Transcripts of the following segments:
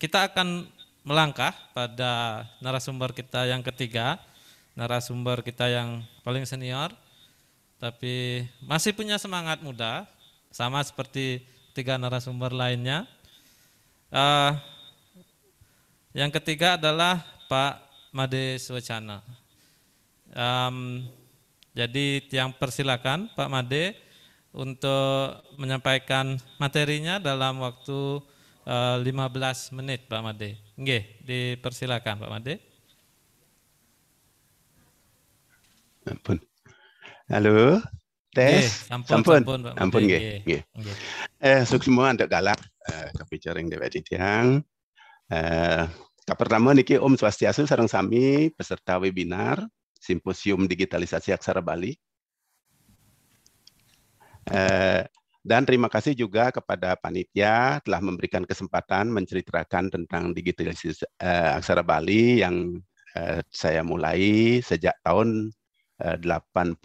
Kita akan melangkah pada narasumber kita yang ketiga, narasumber kita yang paling senior, tapi masih punya semangat muda, sama seperti tiga narasumber lainnya. Uh, yang ketiga adalah Pak Made Swacana. Um, jadi yang persilakan Pak Made untuk menyampaikan materinya dalam waktu 15 eh, menit Pak Made. Nggih, dipersilakan Pak Made. Ampun. Halo. Tes. ampun, sampun, sampun, sampun, Pak Ampun nggih. Nggih. Eh, sok semua ndak galak eh kepicaring bicara titiang. Eh, uh, pertama niki Om Swastiastu sareng sami peserta webinar Simposium Digitalisasi Aksara Bali. Eh, dan terima kasih juga kepada panitia telah memberikan kesempatan menceritakan tentang digitalisasi uh, aksara Bali yang uh, saya mulai sejak tahun eh, uh, 86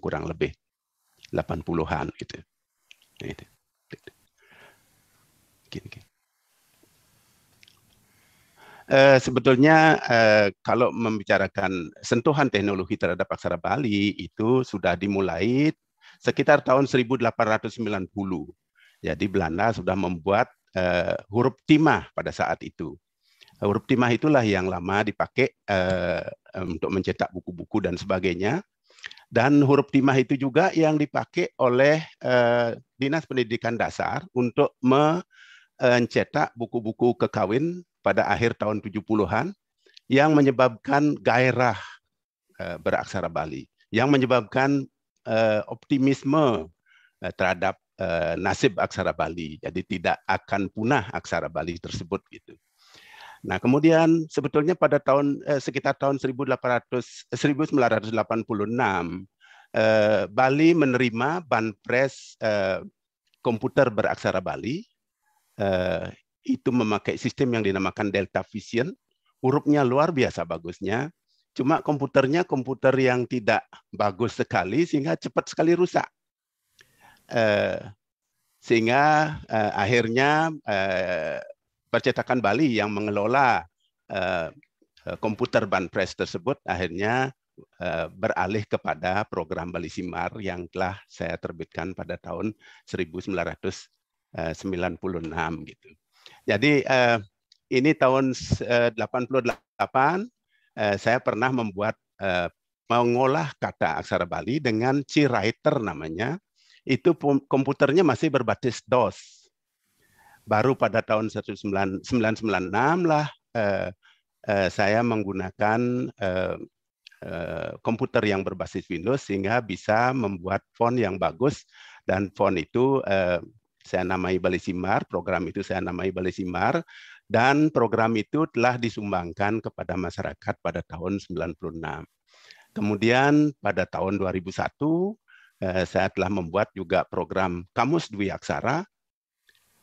kurang lebih. 80-an gitu. Nah, gitu. Gitu. gitu. gitu. Uh, sebetulnya uh, kalau membicarakan sentuhan teknologi terhadap aksara Bali itu sudah dimulai sekitar tahun 1890. Jadi ya, Belanda sudah membuat uh, huruf timah pada saat itu. Huruf timah itulah yang lama dipakai uh, untuk mencetak buku-buku dan sebagainya. Dan huruf timah itu juga yang dipakai oleh uh, Dinas Pendidikan Dasar untuk mencetak buku-buku kekawin pada akhir tahun 70-an yang menyebabkan gairah beraksara Bali yang menyebabkan uh, optimisme uh, terhadap uh, nasib aksara Bali. Jadi tidak akan punah aksara Bali tersebut gitu. Nah, kemudian sebetulnya pada tahun uh, sekitar tahun 1800 1986 uh, Bali menerima banpres uh, komputer beraksara Bali. Uh, itu memakai sistem yang dinamakan Delta Vision. Hurufnya luar biasa bagusnya. Cuma komputernya komputer yang tidak bagus sekali sehingga cepat sekali rusak. Eh, sehingga eh, akhirnya eh, percetakan Bali yang mengelola komputer Banpres tersebut akhirnya beralih kepada program Bali Simar yang telah saya terbitkan pada tahun 1996 gitu. Jadi ini tahun 88 Eh, saya pernah membuat eh, mengolah kata aksara Bali dengan C writer namanya. Itu komputernya masih berbasis DOS. Baru pada tahun 1996 lah eh, eh, saya menggunakan eh, komputer yang berbasis Windows sehingga bisa membuat font yang bagus dan font itu saya namai Balisimar, program itu saya namai Balisimar dan program itu telah disumbangkan kepada masyarakat pada tahun 96. Kemudian pada tahun 2001 eh, saya telah membuat juga program Kamus Dwi Aksara.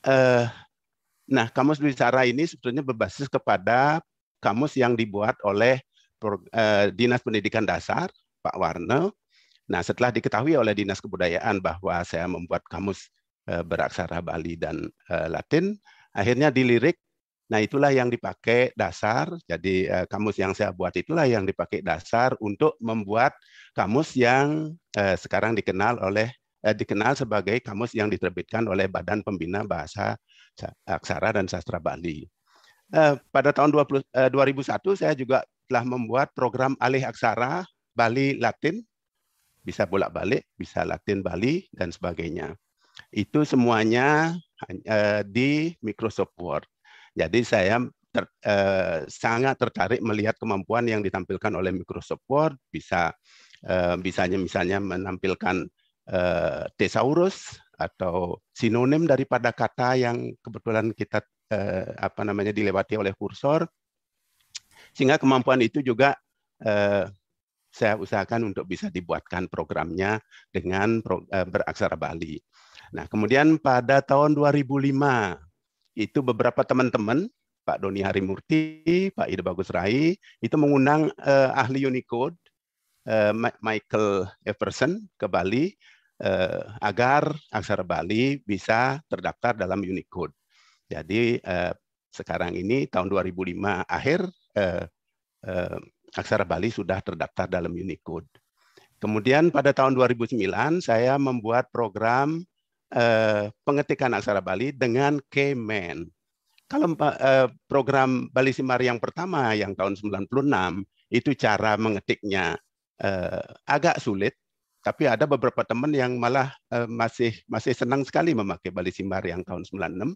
Eh, nah, Kamus Dwi Aksara ini sebetulnya berbasis kepada kamus yang dibuat oleh eh, Dinas Pendidikan Dasar Pak Warno. Nah, setelah diketahui oleh Dinas Kebudayaan bahwa saya membuat kamus beraksara Bali dan Latin, akhirnya dilirik Nah, itulah yang dipakai dasar. Jadi eh, kamus yang saya buat itulah yang dipakai dasar untuk membuat kamus yang eh, sekarang dikenal oleh eh, dikenal sebagai kamus yang diterbitkan oleh Badan Pembina Bahasa Aksara dan Sastra Bali. Eh, pada tahun 20, eh, 2001 saya juga telah membuat program alih aksara Bali Latin. Bisa bolak-balik, bisa Latin Bali dan sebagainya. Itu semuanya eh, di Microsoft Word jadi saya ter, eh, sangat tertarik melihat kemampuan yang ditampilkan oleh Microsoft Word bisa eh, bisanya misalnya menampilkan eh, thesaurus atau sinonim daripada kata yang kebetulan kita eh, apa namanya dilewati oleh kursor sehingga kemampuan itu juga eh, saya usahakan untuk bisa dibuatkan programnya dengan pro, eh, beraksara Bali. Nah, kemudian pada tahun 2005 itu beberapa teman-teman Pak Doni Harimurti, Pak Ida Bagus Rai itu mengundang eh, ahli Unicode eh, Michael Everson ke Bali eh, agar aksara Bali bisa terdaftar dalam Unicode. Jadi eh, sekarang ini tahun 2005 akhir eh, eh, aksara Bali sudah terdaftar dalam Unicode. Kemudian pada tahun 2009 saya membuat program eh, pengetikan aksara Bali dengan Kemen. Kalau eh, program Bali Simari yang pertama yang tahun 96 itu cara mengetiknya eh, agak sulit, tapi ada beberapa teman yang malah eh, masih masih senang sekali memakai Bali Simari yang tahun 96.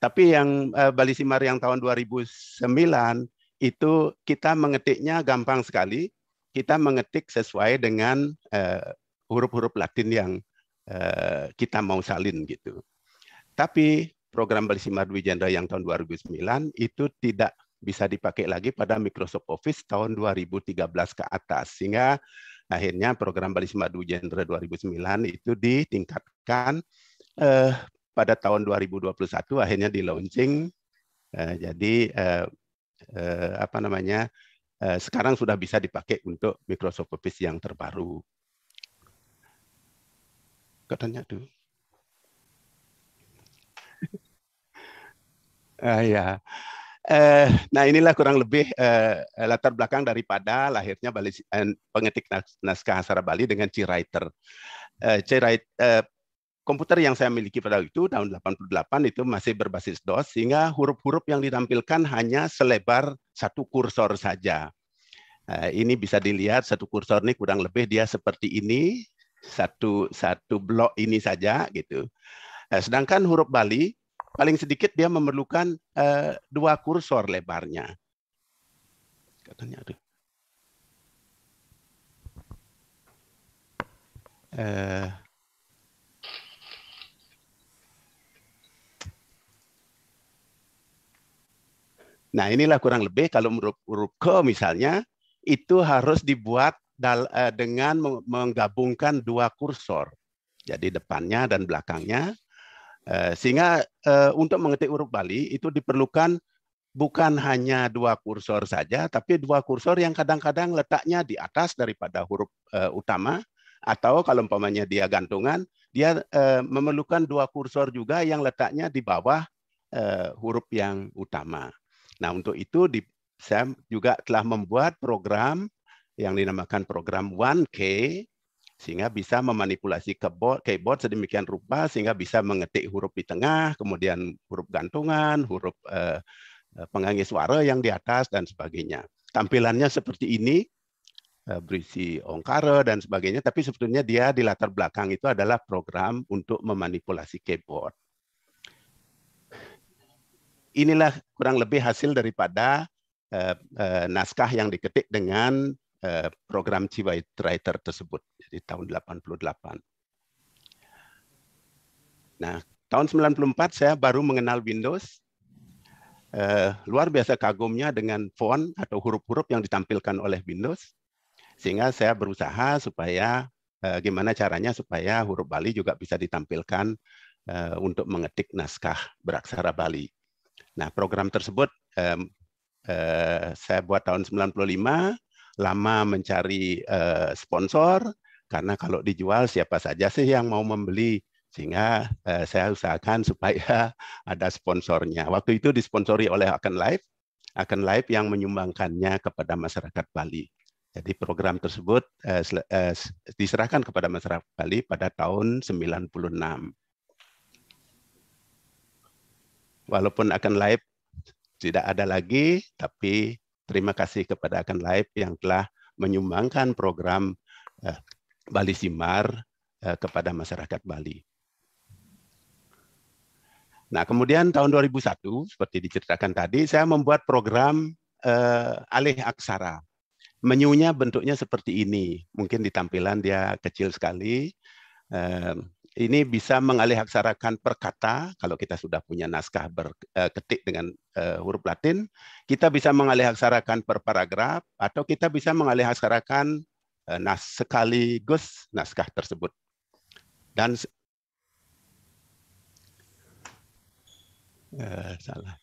Tapi yang eh, Bali Simari yang tahun 2009 itu kita mengetiknya gampang sekali. Kita mengetik sesuai dengan eh, huruf-huruf Latin yang Eh, kita mau salin gitu. Tapi program Bali Dwi Jendra yang tahun 2009 itu tidak bisa dipakai lagi pada Microsoft Office tahun 2013 ke atas. Sehingga akhirnya program Bali Dwi Jendra 2009 itu ditingkatkan eh, pada tahun 2021 akhirnya di launching. Eh, jadi eh, eh, apa namanya eh, sekarang sudah bisa dipakai untuk Microsoft Office yang terbaru katanya tuh. uh, ah, ya. Eh, nah inilah kurang lebih eh, latar belakang daripada lahirnya Bali, eh, pengetik naskah Hasara Bali dengan C-Writer. Eh, C-Writer eh, komputer yang saya miliki pada waktu itu tahun 88 itu masih berbasis DOS sehingga huruf-huruf yang ditampilkan hanya selebar satu kursor saja. Eh, ini bisa dilihat satu kursor ini kurang lebih dia seperti ini satu satu blok ini saja gitu. Nah, sedangkan huruf Bali paling sedikit dia memerlukan eh, dua kursor lebarnya. Katanya aduh. Eh, Nah, inilah kurang lebih kalau huruf, huruf ke misalnya itu harus dibuat Eh, dengan menggabungkan dua kursor. Jadi depannya dan belakangnya. Eh, sehingga eh, untuk mengetik huruf Bali itu diperlukan bukan hanya dua kursor saja, tapi dua kursor yang kadang-kadang letaknya di atas daripada huruf utama, atau kalau umpamanya dia gantungan, dia memerlukan dua kursor juga yang letaknya di bawah huruf yang utama. Nah untuk itu di, saya juga telah membuat program yang dinamakan program 1K sehingga bisa memanipulasi keyboard, keyboard sedemikian rupa sehingga bisa mengetik huruf di tengah, kemudian huruf gantungan, huruf eh, eh suara yang di atas dan sebagainya. Tampilannya seperti ini, eh, berisi ongkara dan sebagainya, tapi sebetulnya dia di latar belakang itu adalah program untuk memanipulasi keyboard. Inilah kurang lebih hasil daripada eh, eh, naskah yang diketik dengan Eh, program Ciba Writer tersebut di tahun 88. Nah, tahun 94 saya baru mengenal Windows. Eh, luar biasa kagumnya dengan font atau huruf-huruf yang ditampilkan oleh Windows. Sehingga saya berusaha supaya eh, gimana caranya supaya huruf Bali juga bisa ditampilkan eh, untuk mengetik naskah beraksara Bali. Nah, program tersebut eh, eh, saya buat tahun 95 lama mencari eh, sponsor karena kalau dijual siapa saja sih yang mau membeli sehingga eh, saya usahakan supaya ada sponsornya. Waktu itu disponsori oleh Akan Live, Akan Live yang menyumbangkannya kepada masyarakat Bali. Jadi program tersebut eh, diserahkan kepada masyarakat Bali pada tahun 96. Walaupun Akan Live tidak ada lagi, tapi Terima kasih kepada Akan Live yang telah menyumbangkan program eh, Bali Simar eh, kepada masyarakat Bali. Nah, kemudian tahun 2001 seperti diceritakan tadi, saya membuat program eh, Alih Aksara. Menyunya bentuknya seperti ini. Mungkin di tampilan dia kecil sekali. Eh, ini bisa mengalihaksarakan per kata kalau kita sudah punya naskah berketik eh, dengan eh, huruf Latin, kita bisa mengalihaksarakan per paragraf atau kita bisa mengalihaksarakan uh, eh, nas sekaligus naskah tersebut. Dan uh, salah.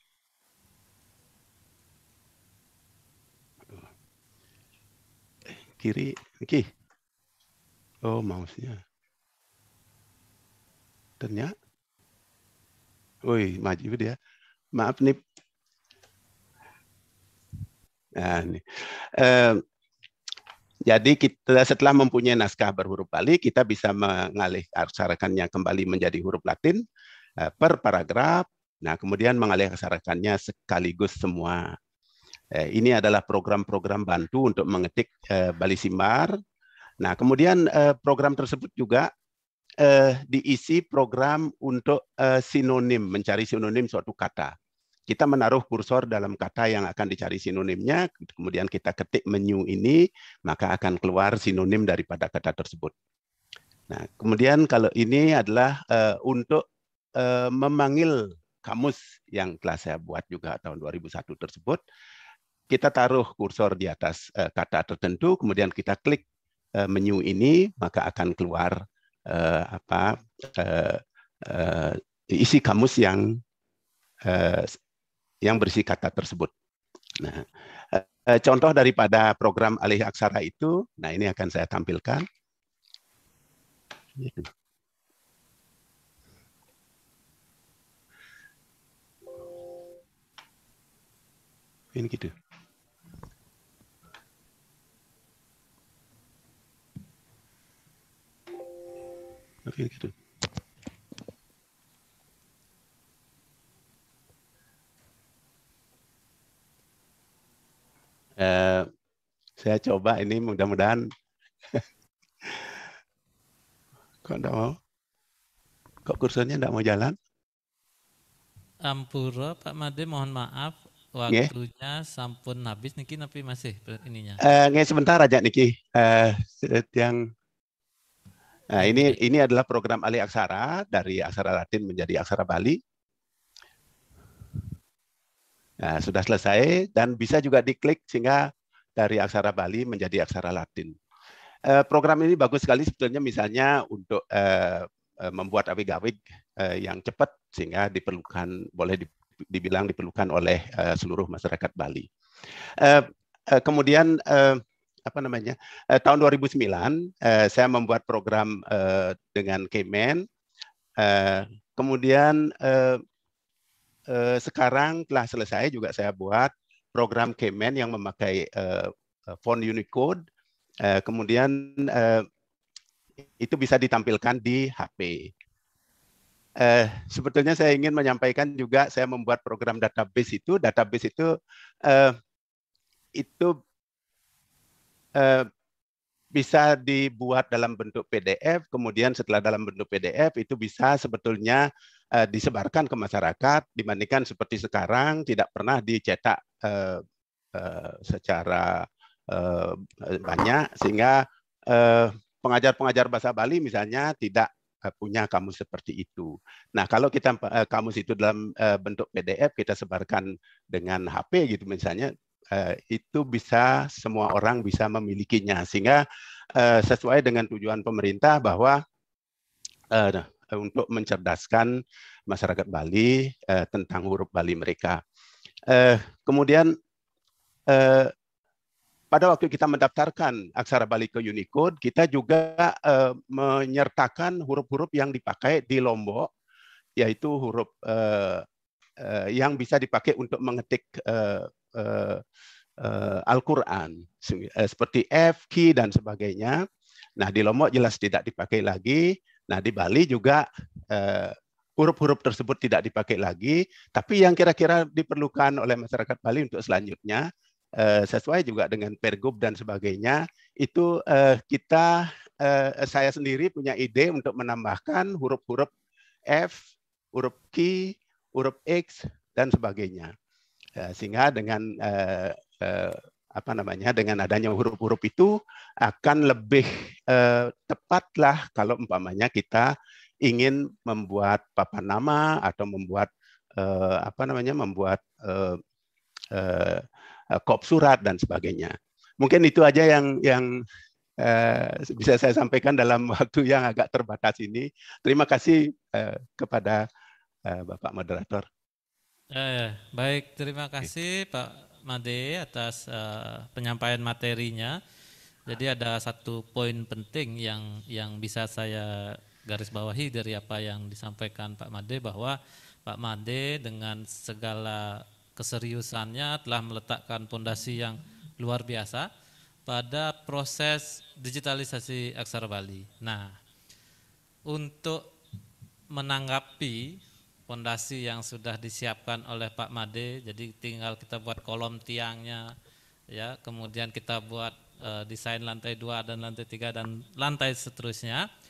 Kiri, kiri. Oh, mouse-nya ternyata, woi Wih, maju dia. Ya. Maaf nih. Nah, ini. Eh, jadi kita setelah mempunyai naskah berhuruf Bali, kita bisa mengalih aksarakannya kembali menjadi huruf Latin eh, per paragraf. Nah, kemudian mengalih aksarakannya sekaligus semua. Eh, ini adalah program-program bantu untuk mengetik eh, Bali Simbar, Nah, kemudian eh, program tersebut juga uh, diisi program untuk uh, sinonim, mencari sinonim suatu kata. Kita menaruh kursor dalam kata yang akan dicari sinonimnya, kemudian kita ketik menu ini, maka akan keluar sinonim daripada kata tersebut. Nah, kemudian kalau ini adalah uh, untuk uh, memanggil kamus yang telah saya buat juga tahun 2001 tersebut, kita taruh kursor di atas uh, kata tertentu, kemudian kita klik menu ini, maka akan keluar uh, apa uh, uh, isi kamus yang uh, yang berisi kata tersebut. Nah, uh, contoh daripada program alih aksara itu, nah ini akan saya tampilkan. Ini gitu. kayak gitu eh, saya coba ini mudah-mudahan kok enggak mau kok kursornya enggak mau jalan Ampura Pak Made mohon maaf waktunya Nge? sampun habis niki tapi masih ininya. Eh uh, sebentar aja niki. Eh uh, yang Nah, ini ini adalah program alih aksara dari aksara Latin menjadi aksara Bali. Nah, sudah selesai dan bisa juga diklik sehingga dari aksara Bali menjadi aksara Latin. Eh, program ini bagus sekali sebetulnya misalnya untuk eh, eh membuat awig-awig eh, yang cepat sehingga diperlukan boleh dibilang diperlukan oleh eh, seluruh masyarakat Bali. Eh, eh, kemudian eh, apa namanya eh, tahun 2009 eh, saya membuat program eh, dengan Kemen eh, kemudian eh, eh, sekarang telah selesai juga saya buat program Kemen yang memakai eh, eh, font Unicode eh, kemudian eh, itu bisa ditampilkan di HP eh, sebetulnya saya ingin menyampaikan juga saya membuat program database itu database itu eh, itu eh, bisa dibuat dalam bentuk PDF, kemudian setelah dalam bentuk PDF itu bisa sebetulnya eh, disebarkan ke masyarakat dibandingkan seperti sekarang tidak pernah dicetak eh, eh, secara eh, banyak sehingga pengajar eh, pengajar-pengajar bahasa Bali misalnya tidak eh, punya kamus seperti itu. Nah, kalau kita eh, kamus itu dalam bentuk PDF kita sebarkan dengan HP gitu misalnya, Eh, itu bisa semua orang bisa memilikinya sehingga eh, sesuai dengan tujuan pemerintah bahwa eh, nah, untuk mencerdaskan masyarakat Bali tentang huruf Bali mereka. Kemudian pada waktu kita mendaftarkan aksara Bali ke Unicode, kita juga menyertakan huruf-huruf yang dipakai di Lombok, yaitu huruf yang bisa dipakai untuk mengetik uh, Al-Quran, eh, seperti F, Q, dan sebagainya. Nah, di Lombok jelas tidak dipakai lagi. Nah, di Bali juga huruf huruf-huruf tersebut tidak dipakai lagi. Tapi yang kira-kira diperlukan oleh masyarakat Bali untuk selanjutnya, uh, sesuai juga dengan pergub dan sebagainya, itu uh, kita, uh, saya sendiri punya ide untuk menambahkan huruf-huruf F, huruf Q, huruf X, dan sebagainya. Ya, sehingga dengan eh, eh, apa namanya dengan adanya huruf-huruf itu akan lebih eh, tepatlah kalau umpamanya kita ingin membuat papan nama atau membuat eh, apa namanya membuat eh, eh, eh kop surat dan sebagainya. Mungkin itu aja yang yang eh, bisa saya sampaikan dalam waktu yang agak terbatas ini. Terima kasih eh, kepada eh, Bapak moderator. Eh, baik, terima kasih Oke. Pak Made atas uh, penyampaian materinya. Jadi ada satu poin penting yang yang bisa saya garis bawahi dari apa yang disampaikan Pak Made bahwa Pak Made dengan segala keseriusannya telah meletakkan fondasi yang luar biasa pada proses digitalisasi Aksara Bali. Nah, untuk menanggapi pondasi yang sudah disiapkan oleh Pak Made, jadi tinggal kita buat kolom tiangnya, ya, kemudian kita buat uh, desain lantai dua dan lantai tiga dan lantai seterusnya.